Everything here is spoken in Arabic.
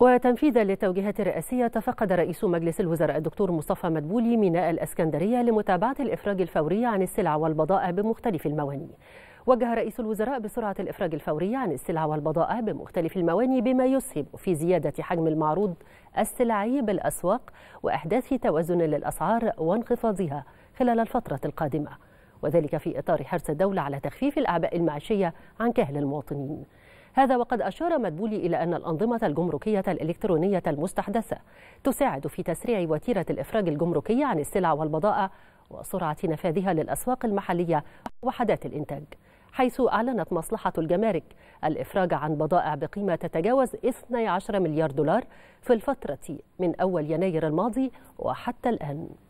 وتنفيذا للتوجيهات الرئاسية تفقد رئيس مجلس الوزراء الدكتور مصطفى مدبولي ميناء الإسكندرية لمتابعة الإفراج الفوري عن السلع والبضائع بمختلف المواني وجه رئيس الوزراء بسرعة الإفراج الفوري عن السلع والبضائع بمختلف المواني بما يسهم في زيادة حجم المعروض السلعي بالأسواق وإحداث توازن للأسعار وانخفاضها خلال الفترة القادمة وذلك في إطار حرص الدولة على تخفيف الأعباء المعيشية عن كهل المواطنين هذا وقد أشار مدبولي إلى أن الأنظمة الجمركية الإلكترونية المستحدثة تساعد في تسريع وتيرة الإفراج الجمركي عن السلع والبضائع وسرعة نفاذها للأسواق المحلية وحدات الإنتاج حيث أعلنت مصلحة الجمارك الإفراج عن بضائع بقيمة تتجاوز 12 مليار دولار في الفترة من أول يناير الماضي وحتى الآن